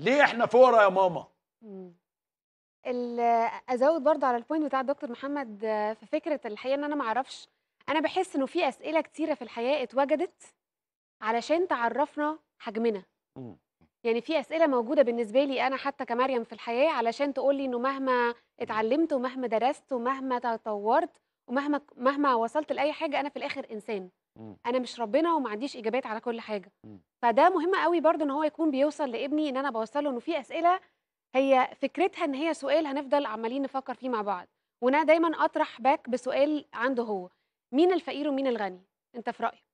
ليه احنا فقراء يا ماما ازود برضه على البوينت بتاع الدكتور محمد آه، في فكره الحقيقه ان انا ما اعرفش انا بحس انه في اسئله كتيره في الحياه اتوجدت علشان تعرفنا حجمنا م. يعني في اسئله موجوده بالنسبه لي انا حتى كمريم في الحياه علشان تقول لي انه مهما اتعلمت ومهما درست ومهما تطورت ومهما مهما وصلت لاي حاجه انا في الاخر انسان انا مش ربنا وما عنديش اجابات على كل حاجه فده مهم قوي برضو ان هو يكون بيوصل لابني ان انا بوصله انه في اسئله هي فكرتها ان هي سؤال هنفضل عمالين نفكر فيه مع بعض وانا دايما اطرح باك بسؤال عنده هو مين الفقير ومين الغني انت في رايك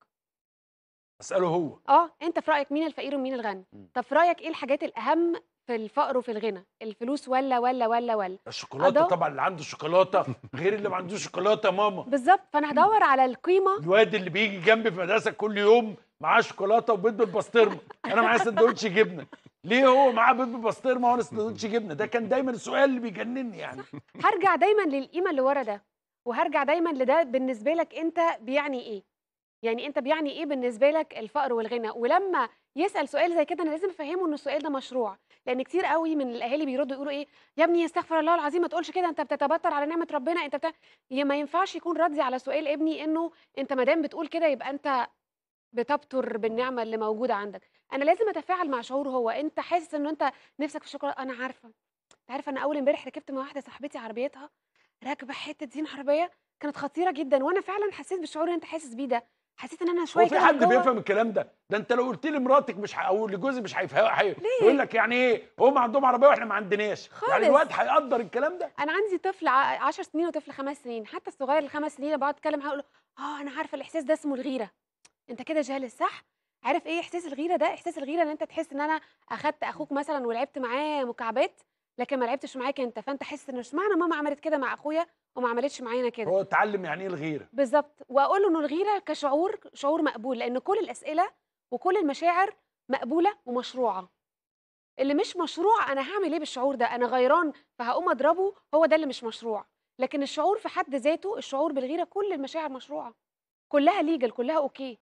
اساله هو اه انت في رايك مين الفقير ومين الغني طب في رايك ايه الحاجات الاهم في الفقر وفي الغنى الفلوس ولا ولا ولا ولا الشوكولاته أدو... طبعا اللي عنده شوكولاته غير اللي ما عندوش شوكولاته ماما بالظبط فانا هدور على القيمه الواد اللي بيجي جنبي في مدرسه كل يوم معاه شوكولاته وبيض بالبسطرمه انا معايا سندوتش جبنه ليه هو معاه بيض بالبسطرمه وانا سندوتش جبنه ده كان دايما السؤال اللي بيجنني يعني هرجع دايما للقيمه اللي ورا ده وهرجع دايما لده بالنسبه لك انت بيعني ايه يعني انت بيعني ايه بالنسبه لك الفقر والغنى ولما يسال سؤال زي كده انا لازم افهمه ان السؤال ده مشروع لان كتير قوي من الاهالي بيردوا يقولوا ايه يا ابني استغفر الله العظيم ما تقولش كده انت بتتبتر على نعمه ربنا انت بتا... ما ينفعش يكون ردي على سؤال ابني انه انت ما دام بتقول كده يبقى انت بتبتر بالنعمه اللي موجوده عندك انا لازم اتفاعل مع شعوره هو انت حاسس ان انت نفسك في الشوكولاته انا عارفه انت عارفه انا اول امبارح ركبت مع واحده صاحبتي عربيتها راكبه حته دين عربيه كانت خطيره جدا وانا فعلا حسيت بالشعور اللي انت حاسس بيه ده حسيت ان انا شويه هو في حد جوه... بيفهم الكلام ده ده انت لو قلت لي مراتك مش او لجوزي مش هيفهم يقول لك يعني ايه هم عندهم عربيه واحنا ما عندناش يعني خالص. يعني الواد هيقدر الكلام ده انا عندي طفل 10 سنين وطفل خمس سنين حتى الصغير الخمس سنين بقعد اتكلم معاه اقول اه انا عارفه الاحساس ده اسمه الغيره انت كده جالس صح عارف ايه احساس الغيره ده احساس الغيره ان انت تحس ان انا اخدت اخوك مثلا ولعبت معاه مكعبات لكن ما لعبتش معاك انت فانت حاسس ان اشمعنى ماما عملت كده مع اخويا وما عملتش معانا كده هو اتعلم يعني ايه الغيره بالظبط واقول له ان الغيره كشعور شعور مقبول لان كل الاسئله وكل المشاعر مقبوله ومشروعه اللي مش مشروع انا هعمل ايه بالشعور ده انا غيران فهقوم اضربه هو ده اللي مش مشروع لكن الشعور في حد ذاته الشعور بالغيره كل المشاعر مشروعه كلها ليجل كلها اوكي